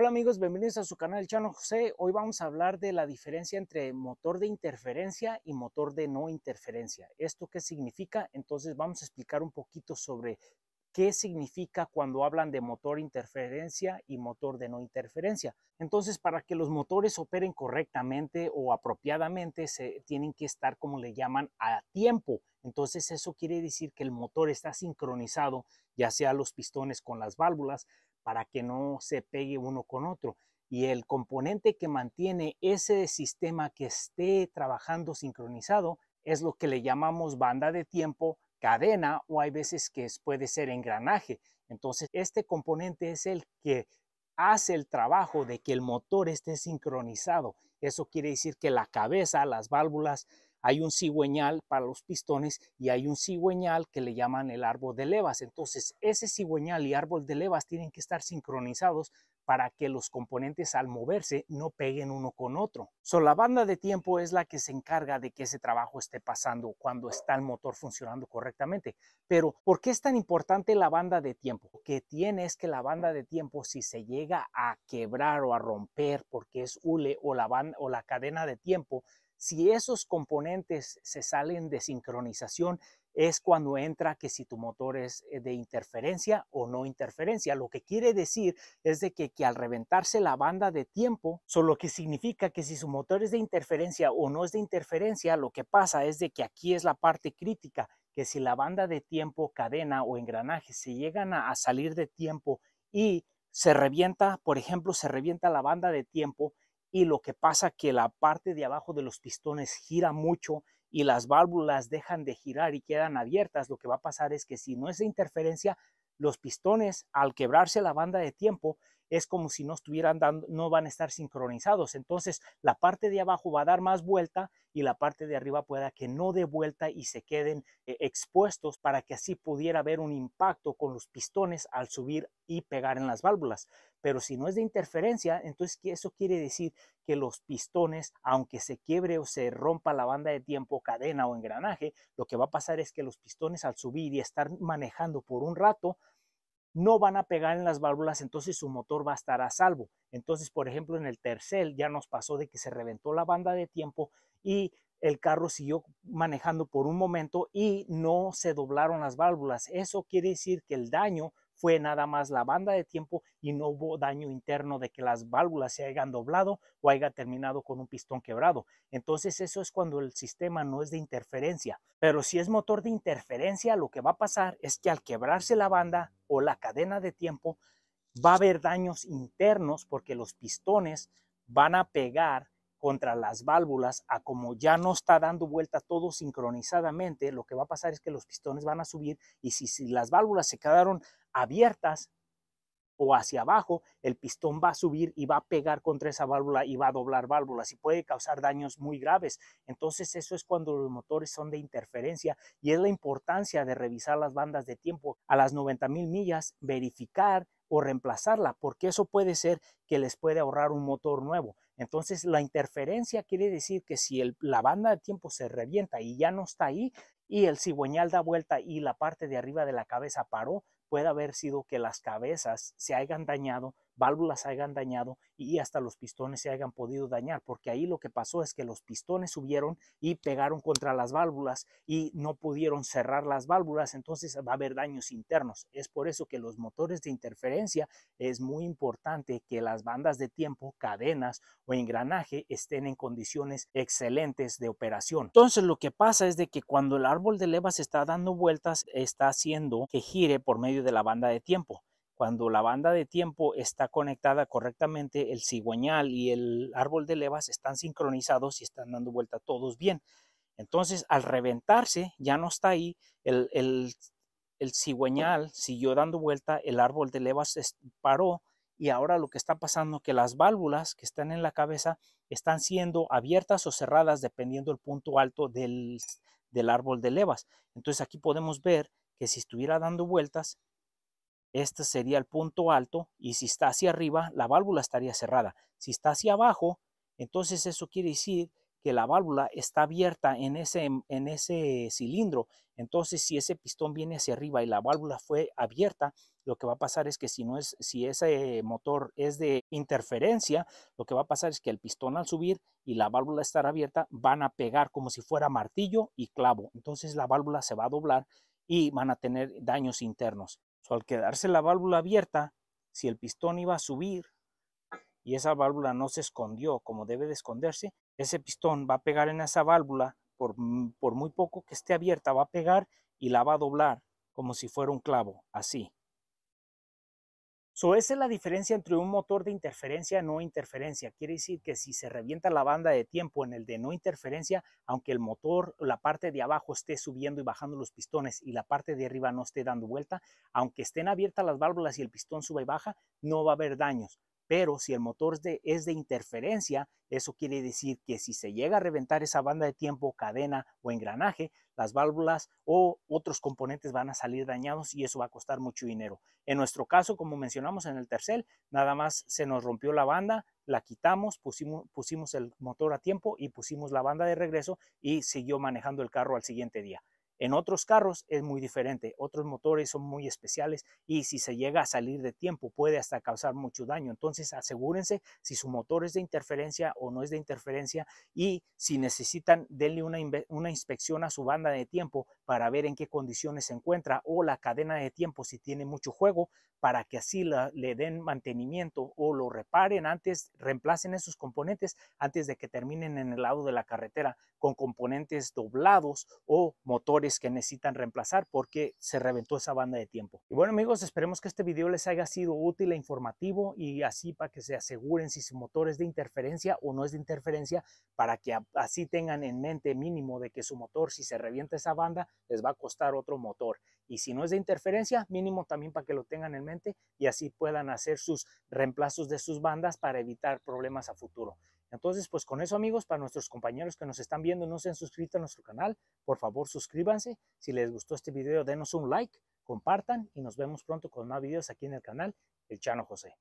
Hola amigos, bienvenidos a su canal Chano José. Hoy vamos a hablar de la diferencia entre motor de interferencia y motor de no interferencia. ¿Esto qué significa? Entonces vamos a explicar un poquito sobre qué significa cuando hablan de motor interferencia y motor de no interferencia. Entonces, para que los motores operen correctamente o apropiadamente, se tienen que estar, como le llaman, a tiempo. Entonces, eso quiere decir que el motor está sincronizado, ya sea los pistones con las válvulas, para que no se pegue uno con otro. Y el componente que mantiene ese sistema que esté trabajando sincronizado es lo que le llamamos banda de tiempo, cadena o hay veces que puede ser engranaje. Entonces, este componente es el que hace el trabajo de que el motor esté sincronizado. Eso quiere decir que la cabeza, las válvulas, hay un cigüeñal para los pistones y hay un cigüeñal que le llaman el árbol de levas. Entonces, ese cigüeñal y árbol de levas tienen que estar sincronizados para que los componentes al moverse no peguen uno con otro. So, la banda de tiempo es la que se encarga de que ese trabajo esté pasando cuando está el motor funcionando correctamente. Pero, ¿por qué es tan importante la banda de tiempo? Lo que tiene es que la banda de tiempo, si se llega a quebrar o a romper porque es hule o la, o la cadena de tiempo, si esos componentes se salen de sincronización, es cuando entra que si tu motor es eh, de interferencia o no interferencia. Lo que quiere decir es de que, al reventarse la banda de tiempo, solo que significa que si su motor es de interferencia o no es de interferencia, lo que pasa es de que aquí es la parte crítica, que si la banda de tiempo, cadena o engranaje se llegan a salir de tiempo y se revienta, por ejemplo, se revienta la banda de tiempo, y lo que pasa que la parte de abajo de los pistones gira mucho y las válvulas dejan de girar y quedan abiertas, lo que va a pasar es que si no es interferencia, los pistones al quebrarse la banda de tiempo es como si no estuvieran dando, no van a estar sincronizados. Entonces, la parte de abajo va a dar más vuelta y la parte de arriba pueda que no dé vuelta y se queden eh, expuestos para que así pudiera haber un impacto con los pistones al subir y pegar en las válvulas. Pero si no es de interferencia, entonces eso quiere decir que los pistones, aunque se quiebre o se rompa la banda de tiempo, cadena o engranaje, lo que va a pasar es que los pistones al subir y estar manejando por un rato, no van a pegar en las válvulas, entonces su motor va a estar a salvo. Entonces, por ejemplo, en el tercer ya nos pasó de que se reventó la banda de tiempo y el carro siguió manejando por un momento y no se doblaron las válvulas. Eso quiere decir que el daño fue nada más la banda de tiempo y no hubo daño interno de que las válvulas se hayan doblado o haya terminado con un pistón quebrado. Entonces eso es cuando el sistema no es de interferencia. Pero si es motor de interferencia, lo que va a pasar es que al quebrarse la banda o la cadena de tiempo, va a haber daños internos porque los pistones van a pegar contra las válvulas a como ya no está dando vuelta todo sincronizadamente, lo que va a pasar es que los pistones van a subir y si, las válvulas se quedaron abiertas o hacia abajo, el pistón va a subir y va a pegar contra esa válvula y va a doblar válvulas y puede causar daños muy graves. Entonces eso es cuando los motores son de interferencia y es la importancia de revisar las bandas de tiempo a las 90 mil millas, verificar o reemplazarla, porque eso puede ser que les puede ahorrar un motor nuevo. Entonces la interferencia quiere decir que si la banda de tiempo se revienta y ya no está ahí, y el cigüeñal da vuelta y la parte de arriba de la cabeza paró, puede haber sido que las cabezas se hayan dañado válvulas se hayan dañado y hasta los pistones se hayan podido dañar, porque ahí lo que pasó es que los pistones subieron y pegaron contra las válvulas y no pudieron cerrar las válvulas, entonces va a haber daños internos. Es por eso que los motores de interferencia es muy importante que las bandas de tiempo, cadenas o engranaje estén en condiciones excelentes de operación. Entonces lo que pasa es de que cuando el árbol de levas está dando vueltas, está haciendo que gire por medio de la banda de tiempo. Cuando la banda de tiempo está conectada correctamente, el cigüeñal y el árbol de levas están sincronizados y están dando vuelta todos bien. Entonces, al reventarse, ya no está ahí, el, el, cigüeñal siguió dando vuelta, el árbol de levas paró y ahora lo que está pasando es que las válvulas que están en la cabeza están siendo abiertas o cerradas dependiendo del punto alto del, del árbol de levas. Entonces aquí podemos ver que si estuviera dando vueltas, este sería el punto alto y si está hacia arriba, la válvula estaría cerrada. Si está hacia abajo, entonces eso quiere decir que la válvula está abierta en ese, en ese cilindro. Entonces, si ese pistón viene hacia arriba y la válvula fue abierta, lo que va a pasar es que si, no es, si ese motor es de interferencia, lo que va a pasar es que el pistón al subir y la válvula estar abierta van a pegar como si fuera martillo y clavo. Entonces la válvula se va a doblar y van a tener daños internos al quedarse la válvula abierta, si el pistón iba a subir y esa válvula no se escondió como debe de esconderse, ese pistón va a pegar en esa válvula, por, por muy poco que esté abierta, va a pegar y la va a doblar como si fuera un clavo, así. So, esa es la diferencia entre un motor de interferencia y no interferencia. Quiere decir que si se revienta la banda de tiempo en el de no interferencia, aunque el motor, la parte de abajo esté subiendo y bajando los pistones y la parte de arriba no esté dando vuelta, aunque estén abiertas las válvulas y el pistón suba y baja, no va a haber daños pero si el motor es de interferencia, eso quiere decir que si se llega a reventar esa banda de tiempo, cadena o engranaje, las válvulas o otros componentes van a salir dañados y eso va a costar mucho dinero. En nuestro caso, como mencionamos en el tercer, nada más se nos rompió la banda, la quitamos, pusimos el motor a tiempo y pusimos la banda de regreso y siguió manejando el carro al siguiente día. En otros carros es muy diferente, otros motores son muy especiales y si se llega a salir de tiempo puede hasta causar mucho daño. Entonces asegúrense si su motor es de interferencia o no es de interferencia y si necesitan denle una, una inspección a su banda de tiempo para ver en qué condiciones se encuentra o la cadena de tiempo si tiene mucho juego para que así le den mantenimiento o lo reparen antes, reemplacen esos componentes antes de que terminen en el lado de la carretera con componentes doblados o motores que necesitan reemplazar porque se reventó esa banda de tiempo. Y bueno amigos, esperemos que este video les haya sido útil e informativo y así para que se aseguren si su motor es de interferencia o no es de interferencia para que así tengan en mente mínimo de que su motor si se revienta esa banda les va a costar otro motor. Y si no es de interferencia, mínimo también para que lo tengan en mente y así puedan hacer sus reemplazos de sus bandas para evitar problemas a futuro. Entonces, pues con eso amigos, para nuestros compañeros que nos están viendo no se han suscrito a nuestro canal, por favor suscríbanse. Si les gustó este video, denos un like, compartan y nos vemos pronto con más videos aquí en el canal El Chano José.